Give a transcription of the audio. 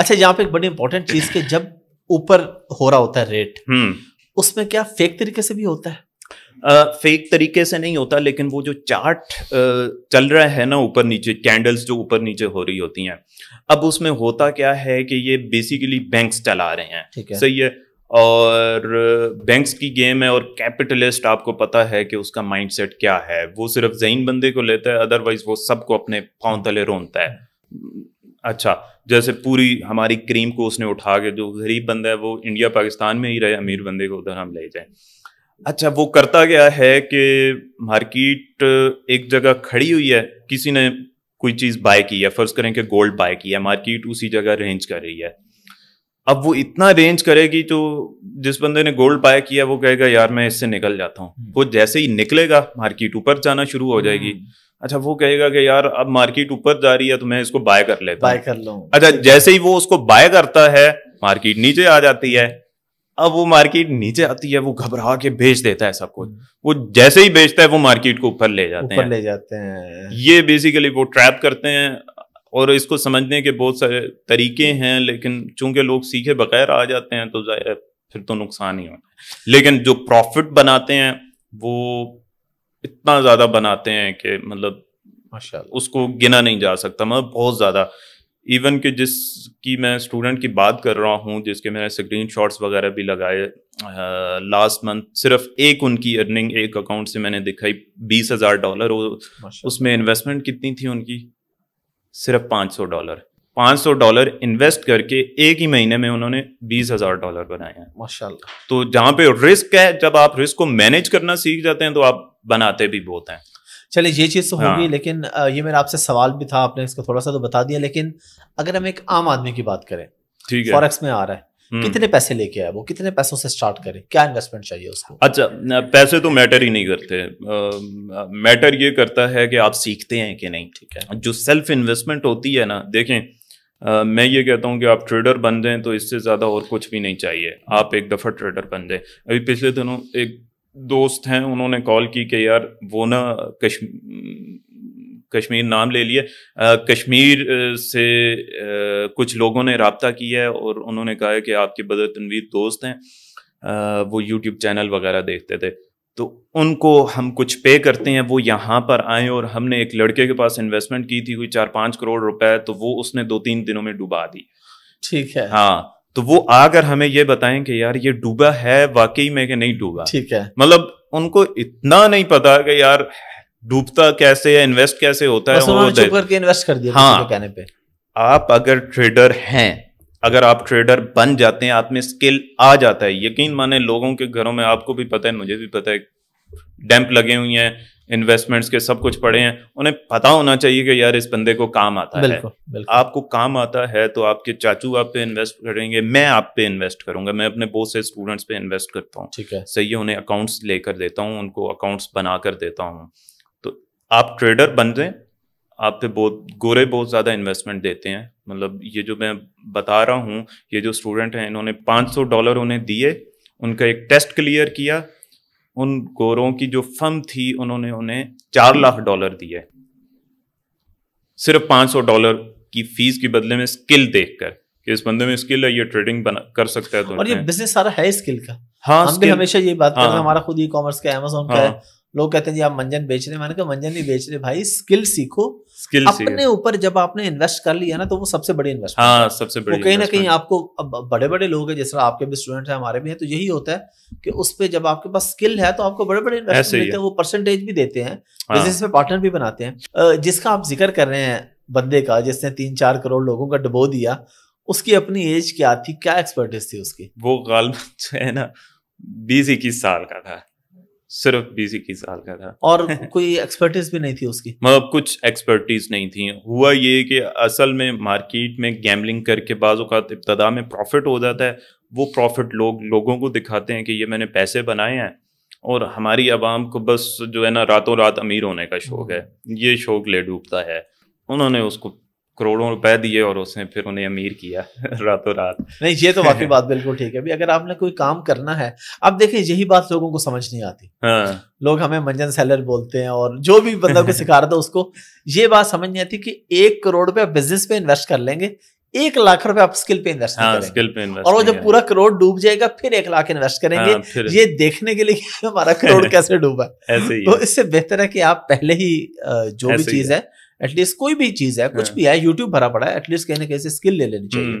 अच्छा यहाँ पे एक बड़ी इंपॉर्टेंट चीज के जब ऊपर हो रहा होता है रेट हम्म। उसमें क्या फेक तरीके से भी होता है फेक uh, तरीके से नहीं होता लेकिन वो जो चार्ट uh, चल रहा है ना ऊपर नीचे कैंडल्स जो ऊपर नीचे हो रही होती हैं अब उसमें होता क्या है कि ये बेसिकली बैंक्स चला रहे हैं है। सही है और बैंक्स की गेम है और कैपिटलिस्ट आपको पता है कि उसका माइंडसेट क्या है वो सिर्फ जहीन बंदे को लेता है अदरवाइज वो सबको अपने पाँव तले रोनता है अच्छा जैसे पूरी हमारी क्रीम को उसने उठा के जो गरीब बंदा है वो इंडिया पाकिस्तान में ही रहे अमीर बंदे को उधर हम ले जाए अच्छा वो करता गया है कि मार्केट एक जगह खड़ी हुई है किसी ने कोई चीज़ बाय की है फर्ज करें कि गोल्ड बाय किया है मार्केट उसी जगह रेंज कर रही है अब वो इतना रेंज करेगी तो जिस बंदे ने गोल्ड बाय किया वो कहेगा यार मैं इससे निकल जाता हूँ हम्म। वो जैसे ही निकलेगा मार्केट ऊपर जाना शुरू हो जाएगी हम्म। अच्छा वो कहेगा कि यार अब मार्केट ऊपर जा रही है तो मैं इसको बाय कर लेता बाय कर लो अच्छा जैसे ही वो उसको बाय करता है मार्केट नीचे आ जाती है अब वो मार्केट नीचे आती है वो घबरा के बेच देता है सब कुछ हम्म। वो जैसे ही बेचता है वो मार्केट को ऊपर ले जाते हैं ले जाते हैं ये बेसिकली वो ट्रैप करते हैं और इसको समझने के बहुत सारे तरीके हैं लेकिन चूंकि लोग सीखे बगैर आ जाते हैं तो फिर तो नुकसान ही होता है लेकिन जो प्रॉफिट बनाते हैं वो इतना ज़्यादा बनाते हैं कि मतलब उसको गिना नहीं जा सकता मतलब बहुत ज़्यादा इवन कि जिसकी मैं स्टूडेंट की बात कर रहा हूँ जिसके मैंने स्क्रीन शॉट्स वगैरह भी लगाए लास्ट मंथ सिर्फ एक उनकी अर्निंग एक अकाउंट से मैंने दिखाई बीस हज़ार डॉलर उसमें इन्वेस्टमेंट कितनी थी उनकी सिर्फ 500 डॉलर 500 डॉलर इन्वेस्ट करके एक ही महीने में उन्होंने बीस हजार डॉलर बनाए हैं माशाल्लाह तो जहां पे रिस्क है जब आप रिस्क को मैनेज करना सीख जाते हैं तो आप बनाते भी बहुत हैं चलिए ये चीज़ तो हाँ। होगी लेकिन ये मेरा आपसे सवाल भी था आपने इसको थोड़ा सा तो बता दिया लेकिन अगर हम एक आम आदमी की बात करें ठीक है फॉरेक्स में आ रहा है कितने हम्म। पैसे लेके आए वो कितने पैसों से स्टार्ट करें क्या इन्वेस्टमेंट चाहिए उसको अच्छा पैसे तो मैटर ही नहीं करते मैटर ये करता है कि आप सीखते हैं कि नहीं ठीक है जो सेल्फ इन्वेस्टमेंट होती है ना देखें Uh, मैं ये कहता हूँ कि आप ट्रेडर बन जाएं तो इससे ज़्यादा और कुछ भी नहीं चाहिए आप एक दफ़ा ट्रेडर बन जाएं अभी पिछले दिनों एक दोस्त हैं उन्होंने कॉल की कि यार वो ना कश्मीर कश्मीर नाम ले लिया कश्मीर से आ, कुछ लोगों ने रबता किया है और उन्होंने कहा है कि आपके बदर तनवीर दोस्त हैं आ, वो यूट्यूब चैनल वगैरह देखते थे तो उनको हम कुछ पे करते हैं वो यहाँ पर आए और हमने एक लड़के के पास इन्वेस्टमेंट की थी कोई चार पाँच करोड़ रुपए तो वो उसने दो तीन दिनों में डुबा दी ठीक है हाँ तो वो आकर हमें ये बताएं कि यार ये डूबा है वाकई में कि नहीं डूबा ठीक है मतलब उनको इतना नहीं पता कि यार डूबता कैसे या इन्वेस्ट कैसे होता है वो चुप करके इन्वेस्ट कर दिया हाँ कहने पे आप अगर ट्रेडर हैं अगर आप ट्रेडर बन जाते हैं आप में स्किल आ जाता है यकीन माने लोगों के घरों में आपको भी पता है मुझे भी पता है डैम्प लगे हुए हैं इन्वेस्टमेंट्स के सब कुछ पड़े हैं उन्हें पता होना चाहिए कि यार इस बंदे को काम आता बिल्कुल, है बिल्कुल। आपको काम आता है तो आपके चाचू आप पे इन्वेस्ट करेंगे मैं आप पे इन्वेस्ट करूंगा मैं अपने बहुत से स्टूडेंट्स पे इन्वेस्ट करता हूँ ठीक है सही है उन्हें अकाउंट्स लेकर देता हूँ उनको अकाउंट्स बनाकर देता हूँ आप ट्रेडर बन जाए आप पे बहुत गोरे बहुत ज़्यादा इन्वेस्टमेंट देते हैं मतलब ये जो मैं बता रहा हूँ ये जो स्टूडेंट हैं इन्होंने 500 डॉलर उन्हें दिए उनका एक टेस्ट क्लियर किया उन गोरों की जो फर्म थी उन्होंने उन्हें चार लाख डॉलर दिए सिर्फ 500 डॉलर की फीस के बदले में स्किल देखकर कि इस बंदे में स्किल है ये ट्रेडिंग बना कर सकता है तो और ये बिजनेस सारा है स्किल का हाँ हम भी हमेशा ये बात हाँ, करते हैं हमारा खुद ई कॉमर्स का अमेजोन हाँ, का है लोग कहते हैं जी आप मंजन बेच रहे हैं मैंने कहा मंजन नहीं बेच रहे भाई स्किल सीखो स्किल अपने ऊपर जब आपने इन्वेस्ट कर लिया ना तो वो सबसे बड़ी इन्वेस्टमेंट हाँ, सबसे बड़ी वो कहीं ना कहीं आपको बड़े बड़े लोग हैं जिस तरह आपके भी स्टूडेंट हैं हमारे भी हैं तो यही होता है कि उस पर जब आपके पास स्किल है तो आपको बड़े बड़े इन्वेस्टमेंट देते हैं वो परसेंटेज भी देते हैं बिजनेस हाँ। में पार्टनर भी बनाते हैं जिसका आप जिक्र कर रहे हैं बंदे का जिसने तीन चार करोड़ लोगों का डुबो दिया उसकी अपनी एज क्या थी क्या एक्सपर्टीज थी उसकी वो गाल है ना बीस इक्कीस साल का था सिर्फ बीस इक्कीस साल का था और कोई एक्सपर्टीज भी नहीं थी उसकी मतलब कुछ एक्सपर्टीज नहीं थी हुआ ये कि असल में मार्केट में गैमलिंग करके का इब्तदा में प्रॉफिट हो जाता है वो प्रॉफिट लोग लोगों को दिखाते हैं कि ये मैंने पैसे बनाए हैं और हमारी आवाम को बस जो है ना रातों रात अमीर होने का शौक है हम्म। ये शौक ले डूबता है उन्होंने उसको करोड़ों रुपए दिए और उसने फिर उन्हें अमीर किया रातों रात नहीं ये तो वाकई बात बिल्कुल ठीक है भी अगर आपने कोई काम करना है अब देखिए यही बात लोगों को समझ नहीं आती हाँ। लोग हमें मंजन सेलर बोलते हैं और जो भी मतलब को सिखा रहा था उसको ये बात समझ नहीं आती कि एक करोड़ रुपया बिजनेस पे इन्वेस्ट कर लेंगे एक लाख रुपए आप स्किल पे इन्वेस्ट हाँ, स्किल पे इन्वेस्ट और वो जब पूरा करोड़ डूब जाएगा फिर एक लाख इन्वेस्ट करेंगे हाँ, ये देखने के लिए हमारा करोड़ कैसे डूबा तो है तो इससे बेहतर है कि आप पहले ही जो भी चीज है एटलीस्ट कोई भी चीज है कुछ हाँ। भी है यूट्यूब भरा पड़ा है एटलीस्ट कहीं ना कहीं से स्किल ले लेनी हम्म। चाहिए